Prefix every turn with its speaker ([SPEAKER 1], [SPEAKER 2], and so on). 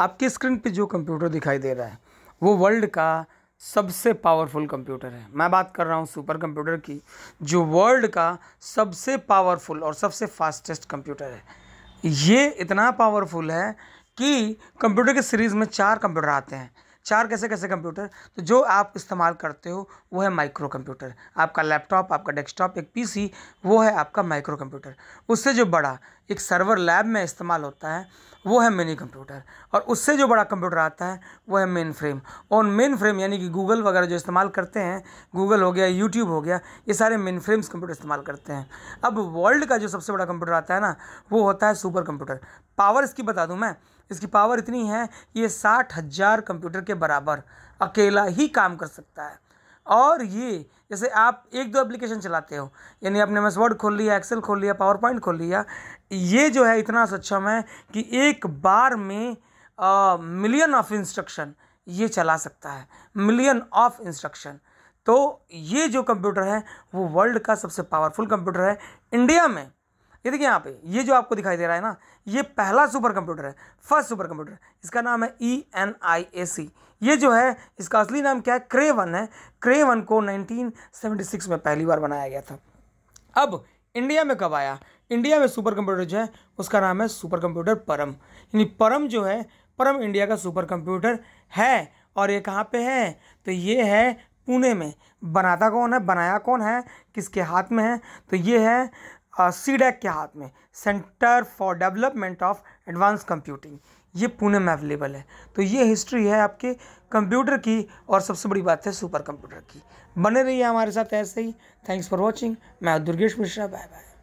[SPEAKER 1] आपकी स्क्रीन पे जो कंप्यूटर दिखाई दे रहा है वो वर्ल्ड का सबसे पावरफुल कंप्यूटर है मैं बात कर रहा हूँ सुपर कंप्यूटर की जो वर्ल्ड का सबसे पावरफुल और सबसे फास्टेस्ट कंप्यूटर है ये इतना पावरफुल है कि कंप्यूटर के सीरीज़ में चार कंप्यूटर आते हैं चार कैसे कैसे कंप्यूटर तो जो आप इस्तेमाल करते हो वो है माइक्रो कंप्यूटर आपका लैपटॉप आपका डेस्कटॉप एक पीसी वो है आपका माइक्रो कंप्यूटर उससे जो बड़ा एक सर्वर लैब में इस्तेमाल होता है वो है मिनी कंप्यूटर और उससे जो बड़ा कंप्यूटर आता है वो है मेन फ्रेम और मेन फ्रेम यानी कि गूगल वगैरह जो इस्तेमाल करते हैं गूगल हो गया यूट्यूब हो गया ये सारे मेन फ्रेम्स कंप्यूटर इस्तेमाल करते हैं अब वर्ल्ड का जो सबसे बड़ा कंप्यूटर आता है ना वो होता है सुपर कंप्यूटर पावर इसकी बता दूँ मैं इसकी पावर इतनी है ये साठ हज़ार कंप्यूटर के बराबर अकेला ही काम कर सकता है और ये जैसे आप एक दो एप्लीकेशन चलाते हो यानी आपने एम वर्ड खोल लिया एक्सेल खोल लिया पावर पॉइंट खोल लिया ये जो है इतना सक्षम है कि एक बार में मिलियन ऑफ इंस्ट्रक्शन ये चला सकता है मिलियन ऑफ इंस्ट्रक्शन तो ये जो कंप्यूटर है वो वर्ल्ड का सबसे पावरफुल कंप्यूटर है इंडिया में ये देखिए यहाँ पे ये जो आपको दिखाई दे रहा है ना ये पहला सुपर कंप्यूटर है फर्स्ट सुपर कंप्यूटर इसका नाम है ई एन आई ए सी ये जो है इसका असली नाम क्या है क्रे वन है क्रे वन को 1976 में पहली बार बनाया गया था अब इंडिया में कब आया इंडिया में सुपर कंप्यूटर जो है उसका नाम है सुपर कंप्यूटर परम यानी परम जो है परम इंडिया का सुपर कंप्यूटर है और ये कहाँ पे है तो ये है पुणे में बनाता कौन है बनाया कौन है किसके हाथ में है तो ये है सीडेक के हाथ में centre for development of advanced computing ये पुणे में अवेलेबल है तो ये हिस्ट्री है आपके कंप्यूटर की और सबसे बड़ी बात है सुपर कंप्यूटर की बने रहिए हमारे साथ ऐसे ही थैंक्स फॉर वॉचिंग मैं दुर्गेश मिश्रा बाय बाय